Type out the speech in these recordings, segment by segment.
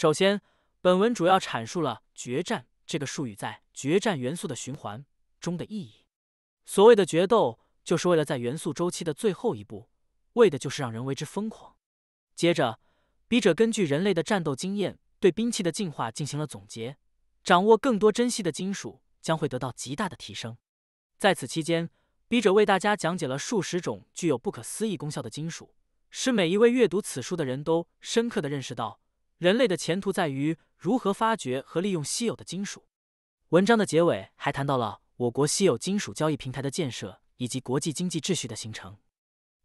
首先，本文主要阐述了“决战”这个术语在决战元素的循环中的意义。所谓的决斗，就是为了在元素周期的最后一步，为的就是让人为之疯狂。接着，笔者根据人类的战斗经验，对兵器的进化进行了总结。掌握更多珍稀的金属，将会得到极大的提升。在此期间，笔者为大家讲解了数十种具有不可思议功效的金属，使每一位阅读此书的人都深刻的认识到。人类的前途在于如何发掘和利用稀有的金属。文章的结尾还谈到了我国稀有金属交易平台的建设以及国际经济秩序的形成。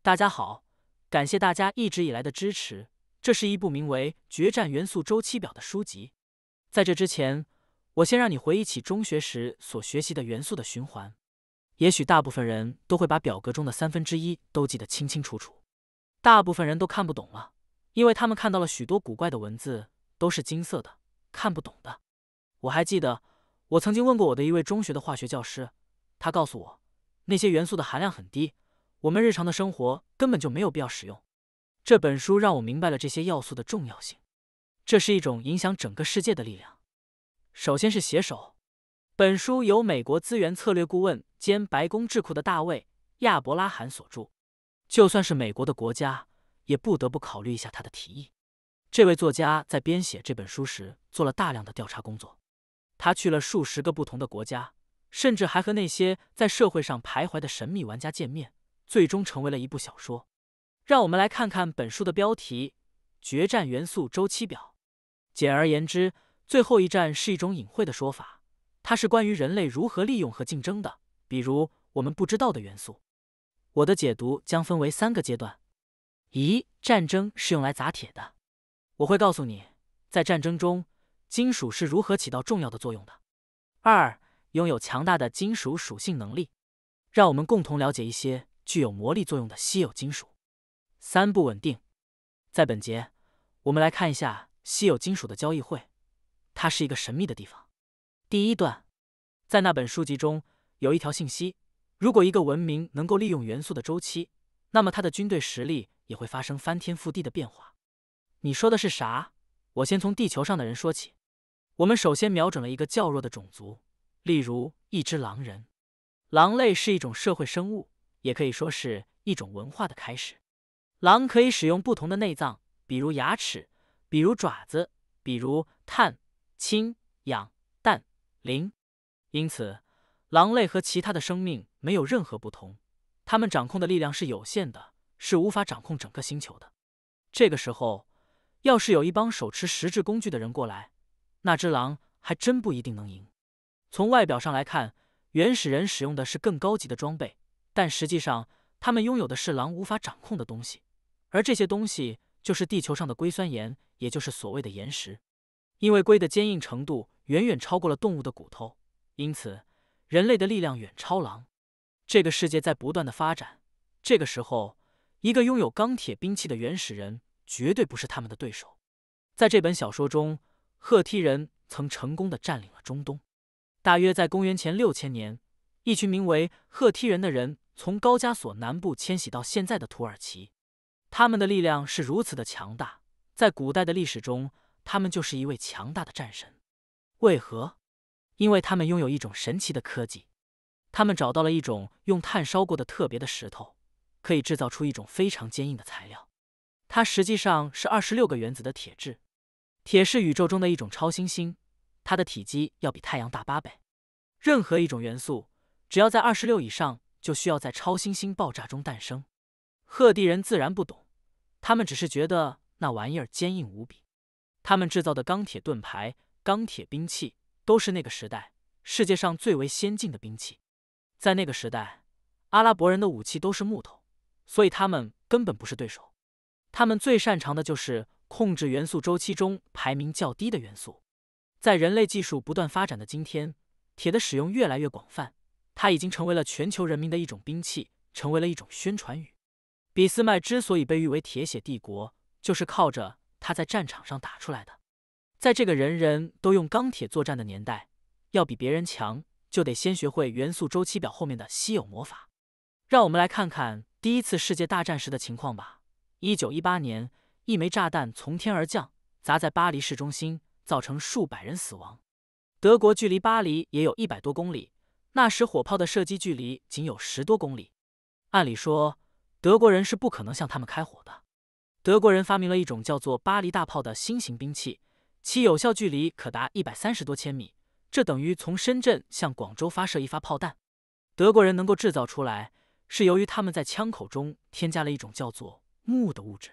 大家好，感谢大家一直以来的支持。这是一部名为《决战元素周期表》的书籍。在这之前，我先让你回忆起中学时所学习的元素的循环。也许大部分人都会把表格中的三分之一都记得清清楚楚，大部分人都看不懂了。因为他们看到了许多古怪的文字，都是金色的，看不懂的。我还记得，我曾经问过我的一位中学的化学教师，他告诉我，那些元素的含量很低，我们日常的生活根本就没有必要使用。这本书让我明白了这些要素的重要性，这是一种影响整个世界的力量。首先是写手，本书由美国资源策略顾问兼白宫智库的大卫·亚伯拉罕所著。就算是美国的国家。也不得不考虑一下他的提议。这位作家在编写这本书时做了大量的调查工作，他去了数十个不同的国家，甚至还和那些在社会上徘徊的神秘玩家见面，最终成为了一部小说。让我们来看看本书的标题《决战元素周期表》。简而言之，最后一战是一种隐晦的说法，它是关于人类如何利用和竞争的，比如我们不知道的元素。我的解读将分为三个阶段。咦，战争是用来砸铁的？我会告诉你，在战争中，金属是如何起到重要的作用的。二，拥有强大的金属属性能力，让我们共同了解一些具有魔力作用的稀有金属。三，不稳定。在本节，我们来看一下稀有金属的交易会，它是一个神秘的地方。第一段，在那本书籍中有一条信息：如果一个文明能够利用元素的周期，那么它的军队实力。也会发生翻天覆地的变化。你说的是啥？我先从地球上的人说起。我们首先瞄准了一个较弱的种族，例如一只狼人。狼类是一种社会生物，也可以说是一种文化的开始。狼可以使用不同的内脏，比如牙齿，比如爪子，比如碳、氢、氧、氮、磷。因此，狼类和其他的生命没有任何不同。它们掌控的力量是有限的。是无法掌控整个星球的。这个时候，要是有一帮手持实质工具的人过来，那只狼还真不一定能赢。从外表上来看，原始人使用的是更高级的装备，但实际上他们拥有的是狼无法掌控的东西，而这些东西就是地球上的硅酸盐，也就是所谓的岩石。因为硅的坚硬程度远远超过了动物的骨头，因此人类的力量远超狼。这个世界在不断的发展，这个时候。一个拥有钢铁兵器的原始人绝对不是他们的对手。在这本小说中，赫梯人曾成功的占领了中东。大约在公元前六千年，一群名为赫梯人的人从高加索南部迁徙到现在的土耳其。他们的力量是如此的强大，在古代的历史中，他们就是一位强大的战神。为何？因为他们拥有一种神奇的科技。他们找到了一种用炭烧过的特别的石头。可以制造出一种非常坚硬的材料，它实际上是二十六个原子的铁质。铁是宇宙中的一种超新星，它的体积要比太阳大八倍。任何一种元素，只要在二十六以上，就需要在超新星爆炸中诞生。赫地人自然不懂，他们只是觉得那玩意儿坚硬无比。他们制造的钢铁盾牌、钢铁兵器都是那个时代世界上最为先进的兵器。在那个时代，阿拉伯人的武器都是木头。所以他们根本不是对手，他们最擅长的就是控制元素周期中排名较低的元素。在人类技术不断发展的今天，铁的使用越来越广泛，它已经成为了全球人民的一种兵器，成为了一种宣传语。俾斯麦之所以被誉为铁血帝国，就是靠着他在战场上打出来的。在这个人人都用钢铁作战的年代，要比别人强，就得先学会元素周期表后面的稀有魔法。让我们来看看。第一次世界大战时的情况吧。一九一八年，一枚炸弹从天而降，砸在巴黎市中心，造成数百人死亡。德国距离巴黎也有一百多公里，那时火炮的射击距离仅有十多公里。按理说，德国人是不可能向他们开火的。德国人发明了一种叫做“巴黎大炮”的新型兵器，其有效距离可达一百三十多千米，这等于从深圳向广州发射一发炮弹。德国人能够制造出来。是由于他们在枪口中添加了一种叫做钼的物质，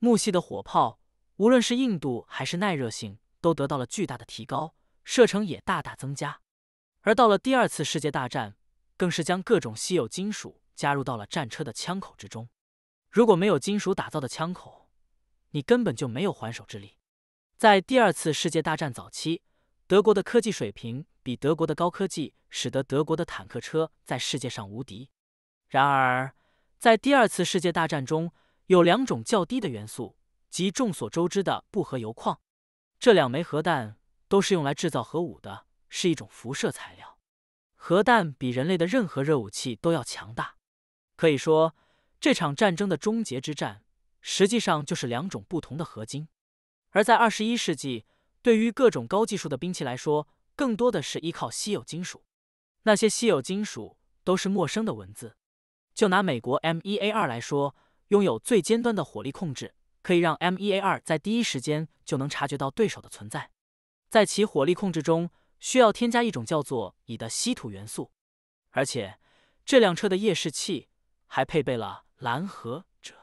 钼系的火炮无论是硬度还是耐热性都得到了巨大的提高，射程也大大增加。而到了第二次世界大战，更是将各种稀有金属加入到了战车的枪口之中。如果没有金属打造的枪口，你根本就没有还手之力。在第二次世界大战早期，德国的科技水平比德国的高科技，使得德国的坦克车在世界上无敌。然而，在第二次世界大战中，有两种较低的元素，即众所周知的不核铀矿。这两枚核弹都是用来制造核武的，是一种辐射材料。核弹比人类的任何热武器都要强大。可以说，这场战争的终结之战，实际上就是两种不同的合金。而在二十一世纪，对于各种高技术的兵器来说，更多的是依靠稀有金属。那些稀有金属都是陌生的文字。就拿美国 M1A2 来说，拥有最尖端的火力控制，可以让 M1A2 在第一时间就能察觉到对手的存在。在其火力控制中，需要添加一种叫做乙的稀土元素，而且这辆车的夜视器还配备了蓝核者。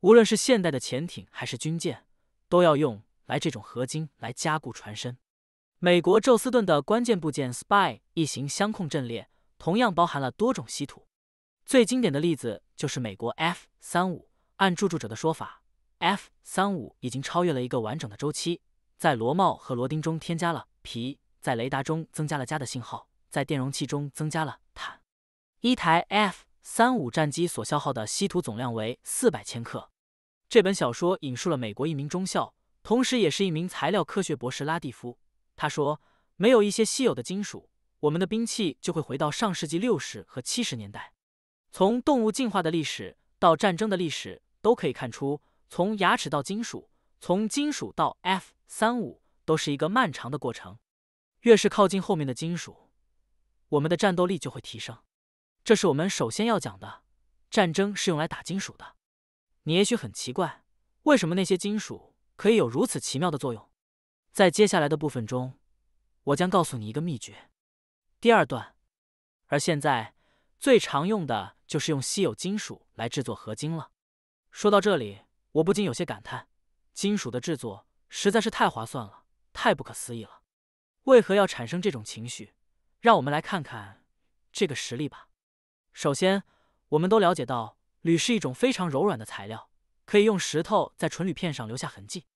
无论是现代的潜艇还是军舰，都要用来这种合金来加固船身。美国宙斯盾的关键部件 Spy 一型相控阵列，同样包含了多种稀土。最经典的例子就是美国 F 三五。按著著者的说法，F 三五已经超越了一个完整的周期，在螺帽和螺钉中添加了皮，在雷达中增加了加的信号，在电容器中增加了碳。一台 F 三五战机所消耗的稀土总量为四百千克。这本小说引述了美国一名中校，同时也是一名材料科学博士拉蒂夫。他说：“没有一些稀有的金属，我们的兵器就会回到上世纪六十和七十年代。”从动物进化的历史到战争的历史，都可以看出，从牙齿到金属，从金属到 F 三五，都是一个漫长的过程。越是靠近后面的金属，我们的战斗力就会提升。这是我们首先要讲的，战争是用来打金属的。你也许很奇怪，为什么那些金属可以有如此奇妙的作用？在接下来的部分中，我将告诉你一个秘诀。第二段，而现在。最常用的就是用稀有金属来制作合金了。说到这里，我不禁有些感叹：金属的制作实在是太划算了，太不可思议了。为何要产生这种情绪？让我们来看看这个实例吧。首先，我们都了解到铝是一种非常柔软的材料，可以用石头在纯铝片上留下痕迹。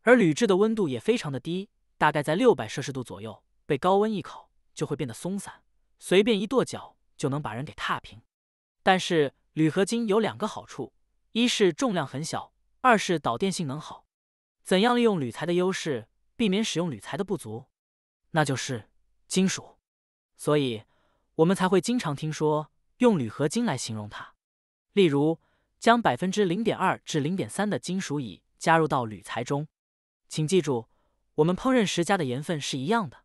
而铝制的温度也非常的低，大概在六百摄氏度左右。被高温一烤，就会变得松散，随便一跺脚。就能把人给踏平，但是铝合金有两个好处：一是重量很小，二是导电性能好。怎样利用铝材的优势，避免使用铝材的不足？那就是金属，所以我们才会经常听说用铝合金来形容它。例如，将百分之零点二至零点三的金属乙加入到铝材中。请记住，我们烹饪时加的盐分是一样的，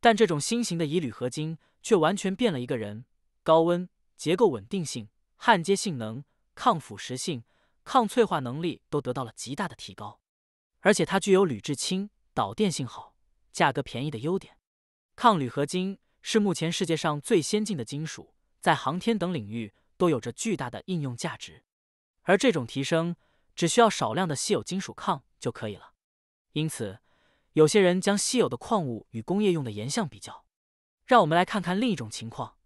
但这种新型的乙铝合金却完全变了一个人。高温、结构稳定性、焊接性能、抗腐蚀性、抗脆化能力都得到了极大的提高，而且它具有铝质轻、导电性好、价格便宜的优点。抗铝合金是目前世界上最先进的金属，在航天等领域都有着巨大的应用价值。而这种提升只需要少量的稀有金属抗就可以了。因此，有些人将稀有的矿物与工业用的盐相比较。让我们来看看另一种情况。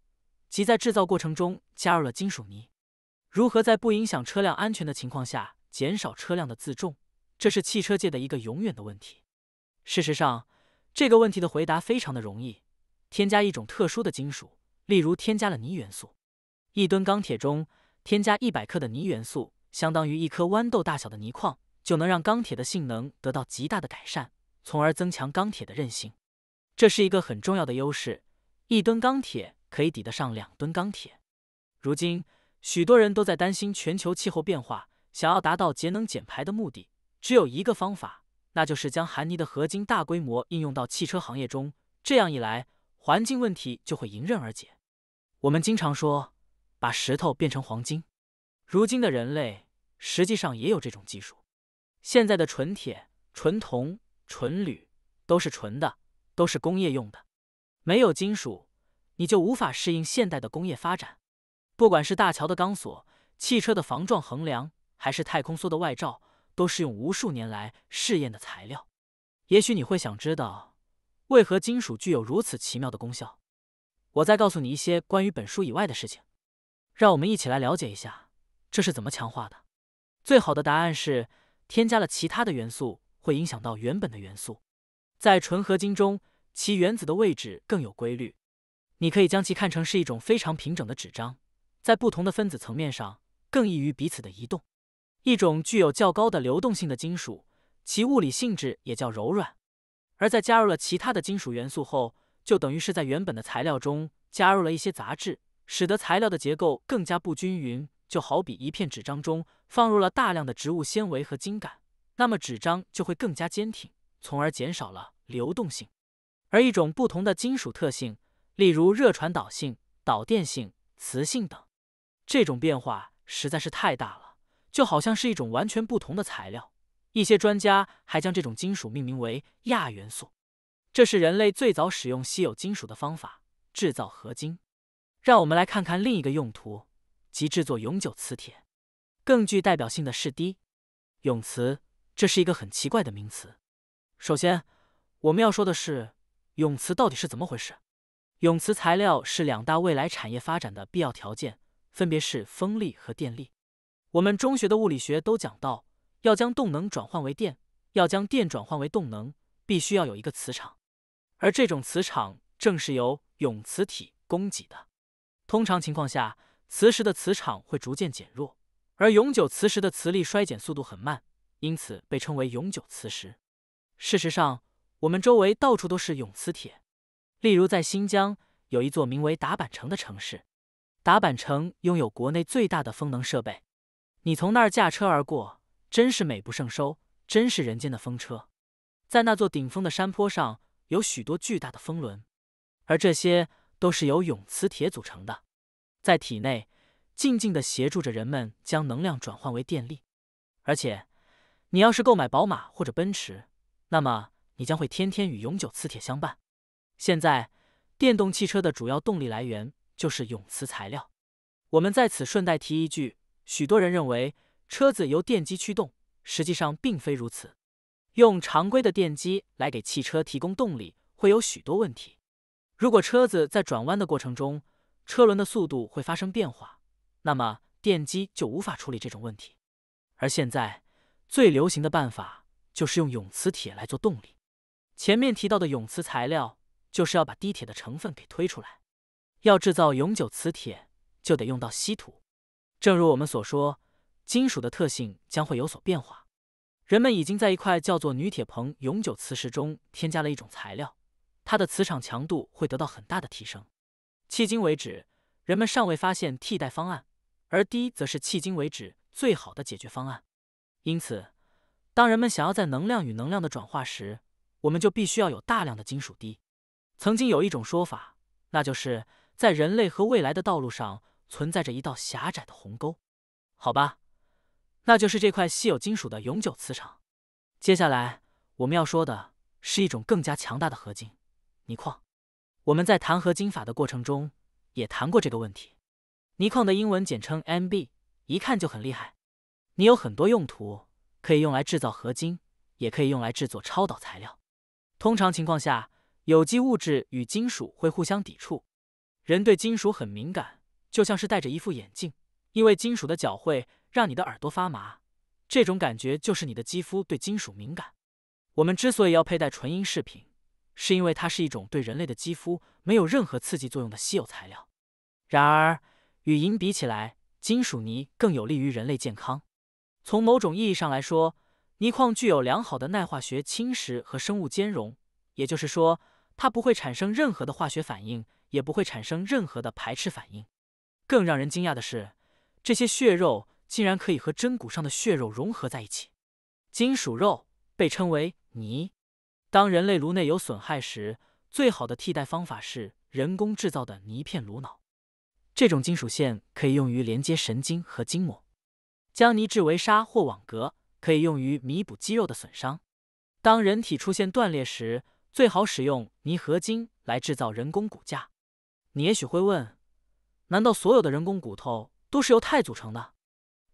即在制造过程中加入了金属泥，如何在不影响车辆安全的情况下减少车辆的自重，这是汽车界的一个永远的问题。事实上，这个问题的回答非常的容易，添加一种特殊的金属，例如添加了泥元素。一吨钢铁中添加一百克的泥元素，相当于一颗豌豆大小的泥矿，就能让钢铁的性能得到极大的改善，从而增强钢铁的韧性。这是一个很重要的优势。一吨钢铁。可以抵得上两吨钢铁。如今，许多人都在担心全球气候变化，想要达到节能减排的目的，只有一个方法，那就是将含泥的合金大规模应用到汽车行业中。这样一来，环境问题就会迎刃而解。我们经常说，把石头变成黄金。如今的人类实际上也有这种技术。现在的纯铁、纯铜、纯铝都是纯的，都是工业用的，没有金属。你就无法适应现代的工业发展，不管是大桥的钢索、汽车的防撞横梁，还是太空梭的外罩，都是用无数年来试验的材料。也许你会想知道，为何金属具有如此奇妙的功效？我再告诉你一些关于本书以外的事情，让我们一起来了解一下这是怎么强化的。最好的答案是，添加了其他的元素会影响到原本的元素，在纯合金中，其原子的位置更有规律。你可以将其看成是一种非常平整的纸张，在不同的分子层面上更易于彼此的移动。一种具有较高的流动性的金属，其物理性质也较柔软。而在加入了其他的金属元素后，就等于是在原本的材料中加入了一些杂质，使得材料的结构更加不均匀。就好比一片纸张中放入了大量的植物纤维和茎杆，那么纸张就会更加坚挺，从而减少了流动性。而一种不同的金属特性。例如热传导性、导电性、磁性等，这种变化实在是太大了，就好像是一种完全不同的材料。一些专家还将这种金属命名为亚元素。这是人类最早使用稀有金属的方法，制造合金。让我们来看看另一个用途，即制作永久磁铁。更具代表性的是滴永磁，这是一个很奇怪的名词。首先，我们要说的是永磁到底是怎么回事。永磁材料是两大未来产业发展的必要条件，分别是风力和电力。我们中学的物理学都讲到，要将动能转换为电，要将电转换为动能，必须要有一个磁场，而这种磁场正是由永磁体供给的。通常情况下，磁石的磁场会逐渐减弱，而永久磁石的磁力衰减速度很慢，因此被称为永久磁石。事实上，我们周围到处都是永磁铁。例如，在新疆有一座名为达坂城的城市，达坂城拥有国内最大的风能设备。你从那儿驾车而过，真是美不胜收，真是人间的风车。在那座顶峰的山坡上，有许多巨大的风轮，而这些都是由永磁铁组成的，在体内静静地协助着人们将能量转换为电力。而且，你要是购买宝马或者奔驰，那么你将会天天与永久磁铁相伴。现在，电动汽车的主要动力来源就是永磁材料。我们在此顺带提一句，许多人认为车子由电机驱动，实际上并非如此。用常规的电机来给汽车提供动力会有许多问题。如果车子在转弯的过程中，车轮的速度会发生变化，那么电机就无法处理这种问题。而现在最流行的办法就是用永磁铁来做动力。前面提到的永磁材料。就是要把低铁的成分给推出来，要制造永久磁铁就得用到稀土。正如我们所说，金属的特性将会有所变化。人们已经在一块叫做钕铁硼永久磁石中添加了一种材料，它的磁场强度会得到很大的提升。迄今为止，人们尚未发现替代方案，而低则是迄今为止最好的解决方案。因此，当人们想要在能量与能量的转化时，我们就必须要有大量的金属低。曾经有一种说法，那就是在人类和未来的道路上存在着一道狭窄的鸿沟，好吧，那就是这块稀有金属的永久磁场。接下来我们要说的是一种更加强大的合金——泥矿。我们在谈合金法的过程中也谈过这个问题。泥矿的英文简称 MB，一看就很厉害。你有很多用途，可以用来制造合金，也可以用来制作超导材料。通常情况下。有机物质与金属会互相抵触，人对金属很敏感，就像是戴着一副眼镜，因为金属的脚会让你的耳朵发麻，这种感觉就是你的肌肤对金属敏感。我们之所以要佩戴纯银饰品，是因为它是一种对人类的肌肤没有任何刺激作用的稀有材料。然而，与银比起来，金属泥更有利于人类健康。从某种意义上来说，泥矿具有良好的耐化学侵蚀和生物兼容，也就是说。它不会产生任何的化学反应，也不会产生任何的排斥反应。更让人惊讶的是，这些血肉竟然可以和真骨上的血肉融合在一起。金属肉被称为泥。当人类颅内有损害时，最好的替代方法是人工制造的泥片颅脑。这种金属线可以用于连接神经和筋膜。将泥质为纱或网格，可以用于弥补肌肉的损伤。当人体出现断裂时，最好使用泥合金来制造人工骨架。你也许会问，难道所有的人工骨头都是由钛组成的？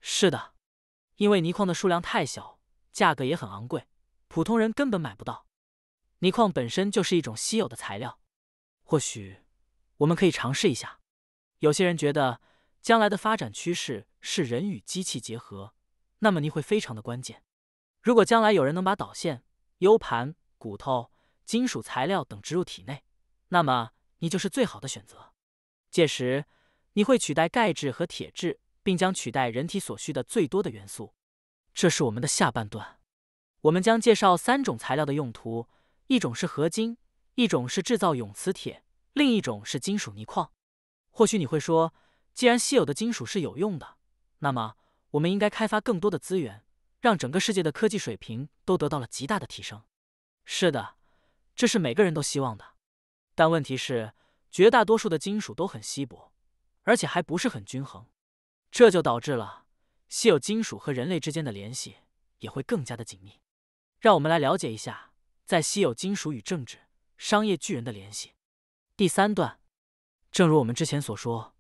是的，因为泥矿的数量太小，价格也很昂贵，普通人根本买不到。泥矿本身就是一种稀有的材料。或许我们可以尝试一下。有些人觉得，将来的发展趋势是人与机器结合，那么泥会非常的关键。如果将来有人能把导线、U 盘、骨头，金属材料等植入体内，那么你就是最好的选择。届时你会取代钙质和铁质，并将取代人体所需的最多的元素。这是我们的下半段，我们将介绍三种材料的用途：一种是合金，一种是制造永磁铁，另一种是金属泥矿。或许你会说，既然稀有的金属是有用的，那么我们应该开发更多的资源，让整个世界的科技水平都得到了极大的提升。是的。这是每个人都希望的，但问题是，绝大多数的金属都很稀薄，而且还不是很均衡，这就导致了稀有金属和人类之间的联系也会更加的紧密。让我们来了解一下在稀有金属与政治、商业巨人的联系。第三段，正如我们之前所说，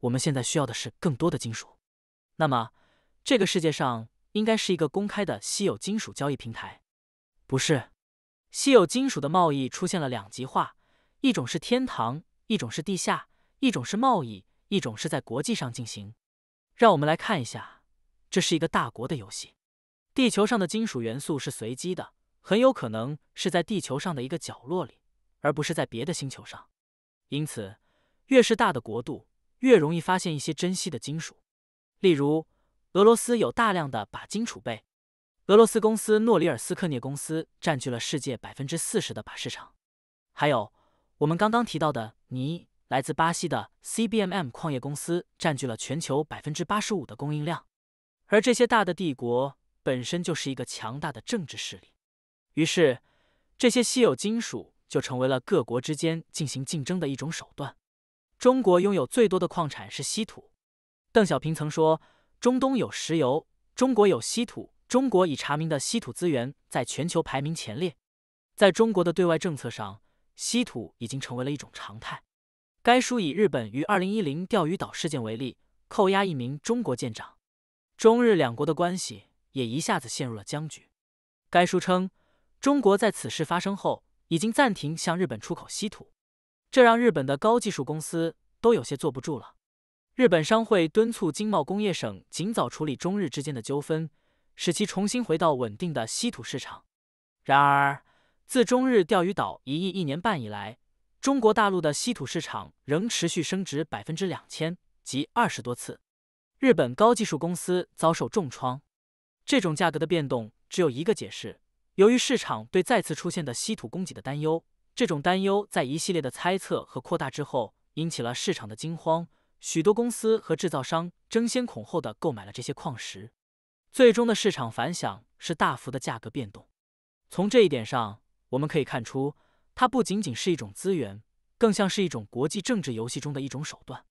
我们现在需要的是更多的金属。那么，这个世界上应该是一个公开的稀有金属交易平台，不是？稀有金属的贸易出现了两极化，一种是天堂，一种是地下，一种是贸易，一种是在国际上进行。让我们来看一下，这是一个大国的游戏。地球上的金属元素是随机的，很有可能是在地球上的一个角落里，而不是在别的星球上。因此，越是大的国度，越容易发现一些珍稀的金属。例如，俄罗斯有大量的钯金储备。俄罗斯公司诺里尔斯克涅公司占据了世界百分之四十的市场，还有我们刚刚提到的尼来自巴西的 CBMM 矿业公司占据了全球百分之八十五的供应量。而这些大的帝国本身就是一个强大的政治势力，于是这些稀有金属就成为了各国之间进行竞争的一种手段。中国拥有最多的矿产是稀土。邓小平曾说：“中东有石油，中国有稀土。”中国已查明的稀土资源在全球排名前列，在中国的对外政策上，稀土已经成为了一种常态。该书以日本于二零一零钓鱼岛事件为例，扣押一名中国舰长，中日两国的关系也一下子陷入了僵局。该书称，中国在此事发生后已经暂停向日本出口稀土，这让日本的高技术公司都有些坐不住了。日本商会敦促经贸工业省尽早处理中日之间的纠纷。使其重新回到稳定的稀土市场。然而，自中日钓鱼岛一役一年半以来，中国大陆的稀土市场仍持续升值百分之两千及二十多次。日本高技术公司遭受重创。这种价格的变动只有一个解释：由于市场对再次出现的稀土供给的担忧。这种担忧在一系列的猜测和扩大之后，引起了市场的惊慌。许多公司和制造商争先恐后的购买了这些矿石。最终的市场反响是大幅的价格变动。从这一点上，我们可以看出，它不仅仅是一种资源，更像是一种国际政治游戏中的一种手段。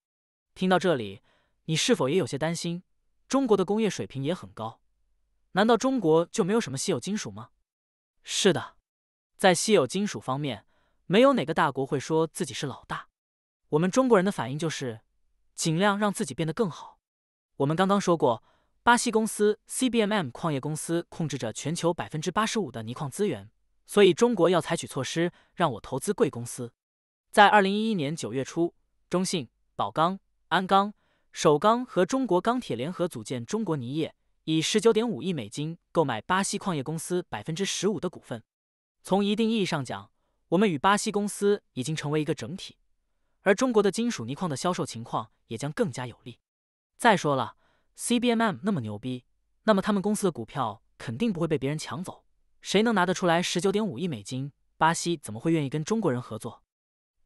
听到这里，你是否也有些担心？中国的工业水平也很高，难道中国就没有什么稀有金属吗？是的，在稀有金属方面，没有哪个大国会说自己是老大。我们中国人的反应就是，尽量让自己变得更好。我们刚刚说过。巴西公司 CBMM 矿业公司控制着全球百分之八十五的泥矿资源，所以中国要采取措施让我投资贵公司。在二零一一年九月初，中信、宝钢、鞍钢、首钢和中国钢铁联合组建中国泥业，以十九点五亿美金购买巴西矿业公司百分之十五的股份。从一定意义上讲，我们与巴西公司已经成为一个整体，而中国的金属泥矿的销售情况也将更加有利。再说了。CBMM 那么牛逼，那么他们公司的股票肯定不会被别人抢走。谁能拿得出来十九点五亿美金？巴西怎么会愿意跟中国人合作？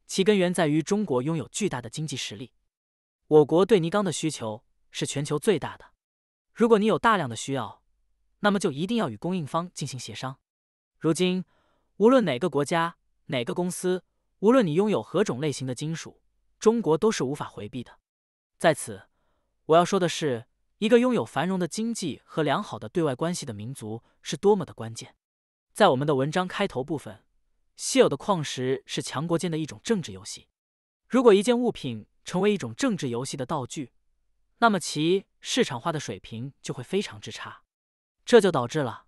其根源在于中国拥有巨大的经济实力。我国对尼钢的需求是全球最大的。如果你有大量的需要，那么就一定要与供应方进行协商。如今，无论哪个国家、哪个公司，无论你拥有何种类型的金属，中国都是无法回避的。在此，我要说的是。一个拥有繁荣的经济和良好的对外关系的民族是多么的关键。在我们的文章开头部分，稀有的矿石是强国间的一种政治游戏。如果一件物品成为一种政治游戏的道具，那么其市场化的水平就会非常之差。这就导致了，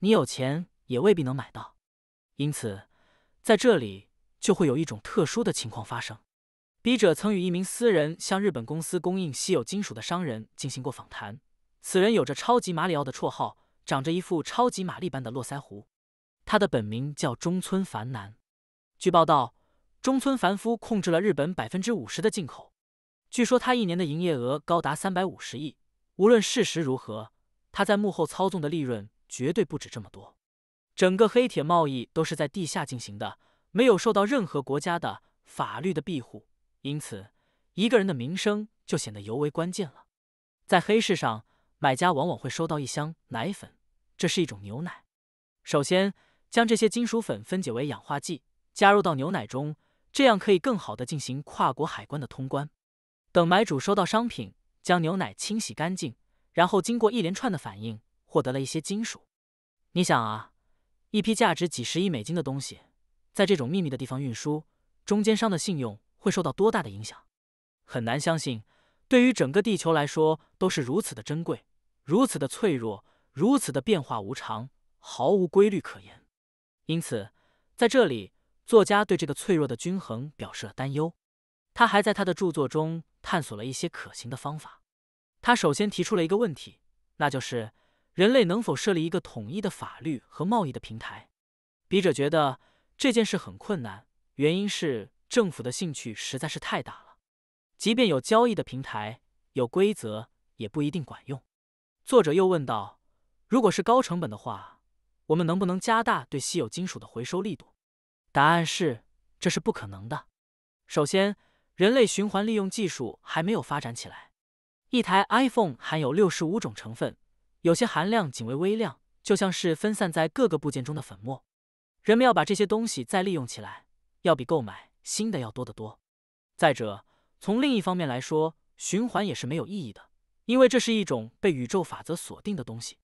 你有钱也未必能买到。因此，在这里就会有一种特殊的情况发生。笔者曾与一名私人向日本公司供应稀有金属的商人进行过访谈。此人有着“超级马里奥”的绰号，长着一副超级玛丽般的络腮胡。他的本名叫中村繁男。据报道，中村繁夫控制了日本百分之五十的进口。据说他一年的营业额高达三百五十亿。无论事实如何，他在幕后操纵的利润绝对不止这么多。整个黑铁贸易都是在地下进行的，没有受到任何国家的法律的庇护。因此，一个人的名声就显得尤为关键了。在黑市上，买家往往会收到一箱奶粉，这是一种牛奶。首先，将这些金属粉分解为氧化剂，加入到牛奶中，这样可以更好的进行跨国海关的通关。等买主收到商品，将牛奶清洗干净，然后经过一连串的反应，获得了一些金属。你想啊，一批价值几十亿美金的东西，在这种秘密的地方运输，中间商的信用。会受到多大的影响？很难相信，对于整个地球来说都是如此的珍贵、如此的脆弱、如此的变化无常、毫无规律可言。因此，在这里，作家对这个脆弱的均衡表示了担忧。他还在他的著作中探索了一些可行的方法。他首先提出了一个问题，那就是人类能否设立一个统一的法律和贸易的平台？笔者觉得这件事很困难，原因是。政府的兴趣实在是太大了，即便有交易的平台，有规则也不一定管用。作者又问道：“如果是高成本的话，我们能不能加大对稀有金属的回收力度？”答案是，这是不可能的。首先，人类循环利用技术还没有发展起来。一台 iPhone 含有六十五种成分，有些含量仅为微量，就像是分散在各个部件中的粉末。人们要把这些东西再利用起来，要比购买。新的要多得多。再者，从另一方面来说，循环也是没有意义的，因为这是一种被宇宙法则锁定的东西。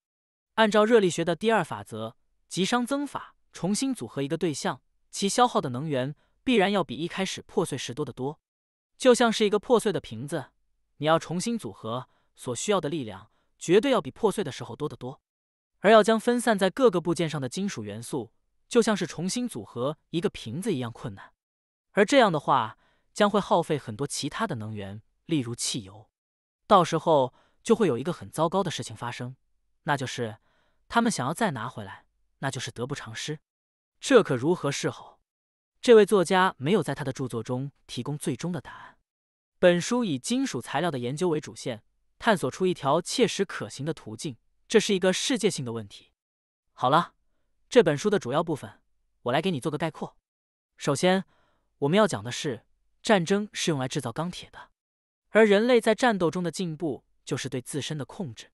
按照热力学的第二法则，即熵增法，重新组合一个对象，其消耗的能源必然要比一开始破碎时多得多。就像是一个破碎的瓶子，你要重新组合，所需要的力量绝对要比破碎的时候多得多。而要将分散在各个部件上的金属元素，就像是重新组合一个瓶子一样困难。而这样的话将会耗费很多其他的能源，例如汽油。到时候就会有一个很糟糕的事情发生，那就是他们想要再拿回来，那就是得不偿失。这可如何是好？这位作家没有在他的著作中提供最终的答案。本书以金属材料的研究为主线，探索出一条切实可行的途径。这是一个世界性的问题。好了，这本书的主要部分，我来给你做个概括。首先。我们要讲的是，战争是用来制造钢铁的，而人类在战斗中的进步就是对自身的控制。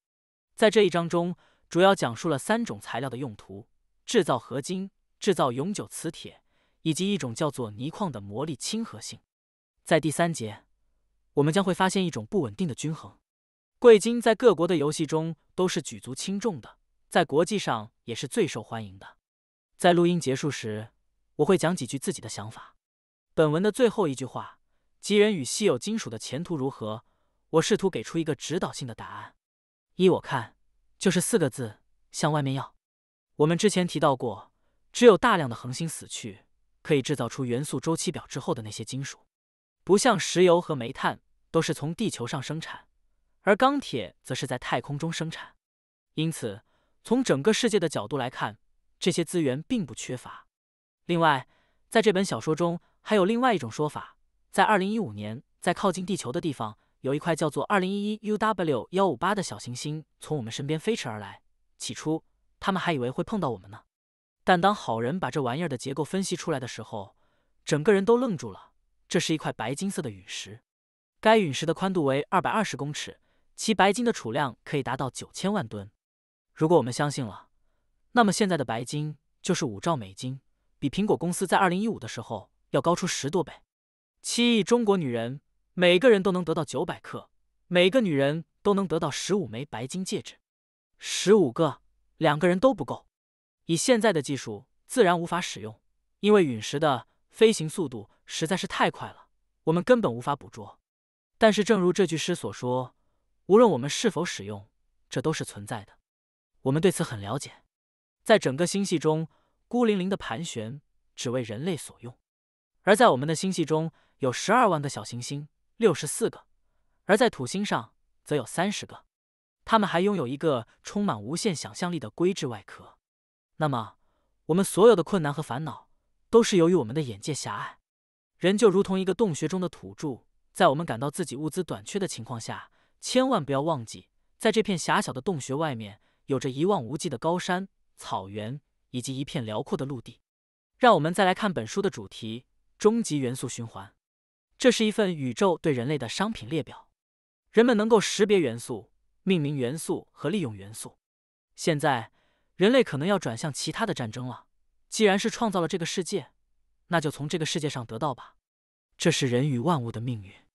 在这一章中，主要讲述了三种材料的用途：制造合金、制造永久磁铁，以及一种叫做泥矿的魔力亲和性。在第三节，我们将会发现一种不稳定的均衡。贵金属在各国的游戏中都是举足轻重的，在国际上也是最受欢迎的。在录音结束时，我会讲几句自己的想法。本文的最后一句话，吉人与稀有金属的前途如何？我试图给出一个指导性的答案。依我看，就是四个字：向外面要。我们之前提到过，只有大量的恒星死去，可以制造出元素周期表之后的那些金属。不像石油和煤炭都是从地球上生产，而钢铁则是在太空中生产。因此，从整个世界的角度来看，这些资源并不缺乏。另外，在这本小说中。还有另外一种说法，在二零一五年，在靠近地球的地方，有一块叫做二零一一 UW 幺五八的小行星从我们身边飞驰而来。起初，他们还以为会碰到我们呢。但当好人把这玩意儿的结构分析出来的时候，整个人都愣住了。这是一块白金色的陨石，该陨石的宽度为二百二十公尺，其白金的储量可以达到九千万吨。如果我们相信了，那么现在的白金就是五兆美金，比苹果公司在二零一五的时候。要高出十多倍，七亿中国女人，每个人都能得到九百克，每个女人都能得到十五枚白金戒指，十五个两个人都不够。以现在的技术，自然无法使用，因为陨石的飞行速度实在是太快了，我们根本无法捕捉。但是，正如这句诗所说，无论我们是否使用，这都是存在的。我们对此很了解，在整个星系中孤零零的盘旋，只为人类所用。而在我们的星系中有十二万个小行星，六十四个；而在土星上则有三十个。它们还拥有一个充满无限想象力的硅质外壳。那么，我们所有的困难和烦恼都是由于我们的眼界狭隘。人就如同一个洞穴中的土著，在我们感到自己物资短缺的情况下，千万不要忘记，在这片狭小的洞穴外面，有着一望无际的高山、草原以及一片辽阔的陆地。让我们再来看本书的主题。终极元素循环，这是一份宇宙对人类的商品列表。人们能够识别元素、命名元素和利用元素。现在，人类可能要转向其他的战争了。既然是创造了这个世界，那就从这个世界上得到吧。这是人与万物的命运。